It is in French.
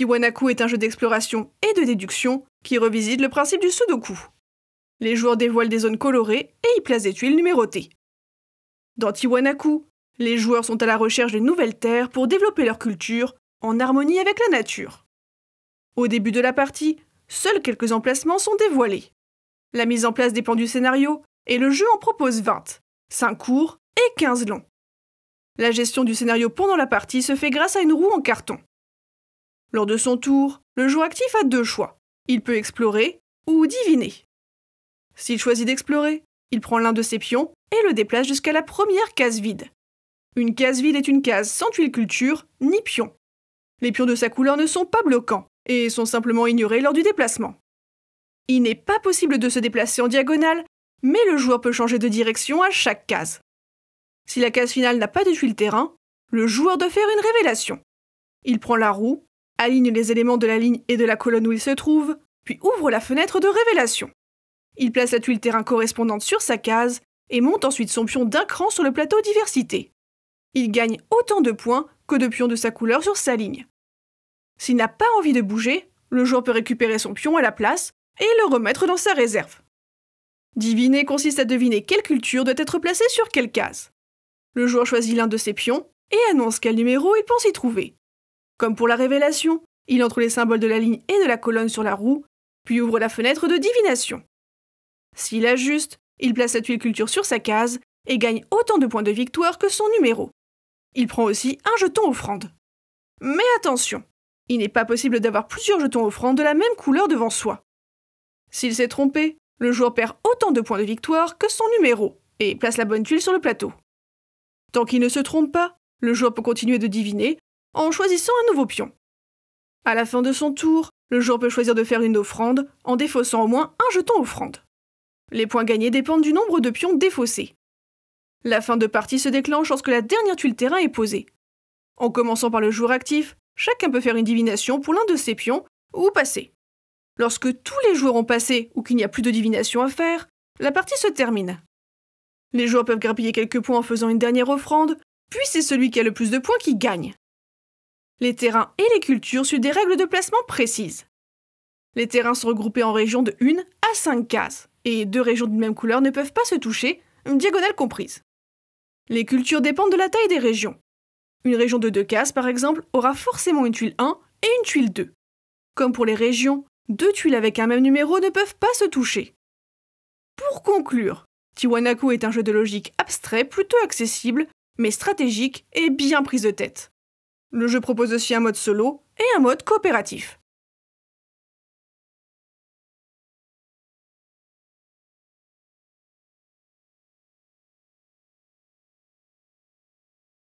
Tiwanaku est un jeu d'exploration et de déduction qui revisite le principe du Sudoku. Les joueurs dévoilent des zones colorées et y placent des tuiles numérotées. Dans Tiwanaku, les joueurs sont à la recherche de nouvelles terres pour développer leur culture en harmonie avec la nature. Au début de la partie, seuls quelques emplacements sont dévoilés. La mise en place dépend du scénario et le jeu en propose 20, 5 courts et 15 longs. La gestion du scénario pendant la partie se fait grâce à une roue en carton. Lors de son tour, le joueur actif a deux choix. Il peut explorer ou diviner. S'il choisit d'explorer, il prend l'un de ses pions et le déplace jusqu'à la première case vide. Une case vide est une case sans tuile culture ni pion. Les pions de sa couleur ne sont pas bloquants et sont simplement ignorés lors du déplacement. Il n'est pas possible de se déplacer en diagonale, mais le joueur peut changer de direction à chaque case. Si la case finale n'a pas de tuile terrain, le joueur doit faire une révélation. Il prend la roue aligne les éléments de la ligne et de la colonne où il se trouve, puis ouvre la fenêtre de révélation. Il place la tuile terrain correspondante sur sa case et monte ensuite son pion d'un cran sur le plateau diversité. Il gagne autant de points que de pions de sa couleur sur sa ligne. S'il n'a pas envie de bouger, le joueur peut récupérer son pion à la place et le remettre dans sa réserve. Diviner consiste à deviner quelle culture doit être placée sur quelle case. Le joueur choisit l'un de ses pions et annonce quel numéro il pense y trouver. Comme pour la révélation, il entre les symboles de la ligne et de la colonne sur la roue, puis ouvre la fenêtre de divination. S'il ajuste, il place la tuile culture sur sa case et gagne autant de points de victoire que son numéro. Il prend aussi un jeton offrande. Mais attention, il n'est pas possible d'avoir plusieurs jetons offrandes de la même couleur devant soi. S'il s'est trompé, le joueur perd autant de points de victoire que son numéro et place la bonne tuile sur le plateau. Tant qu'il ne se trompe pas, le joueur peut continuer de diviner en choisissant un nouveau pion. À la fin de son tour, le joueur peut choisir de faire une offrande en défaussant au moins un jeton offrande. Les points gagnés dépendent du nombre de pions défaussés. La fin de partie se déclenche lorsque la dernière tuile terrain est posée. En commençant par le joueur actif, chacun peut faire une divination pour l'un de ses pions ou passer. Lorsque tous les joueurs ont passé ou qu'il n'y a plus de divination à faire, la partie se termine. Les joueurs peuvent grappiller quelques points en faisant une dernière offrande, puis c'est celui qui a le plus de points qui gagne les terrains et les cultures suivent des règles de placement précises. Les terrains sont regroupés en régions de 1 à 5 cases, et deux régions d'une même couleur ne peuvent pas se toucher, diagonale comprise. Les cultures dépendent de la taille des régions. Une région de 2 cases, par exemple, aura forcément une tuile 1 et une tuile 2. Comme pour les régions, deux tuiles avec un même numéro ne peuvent pas se toucher. Pour conclure, Tiwanaku est un jeu de logique abstrait plutôt accessible, mais stratégique et bien prise de tête. Le jeu propose aussi un mode solo et un mode coopératif.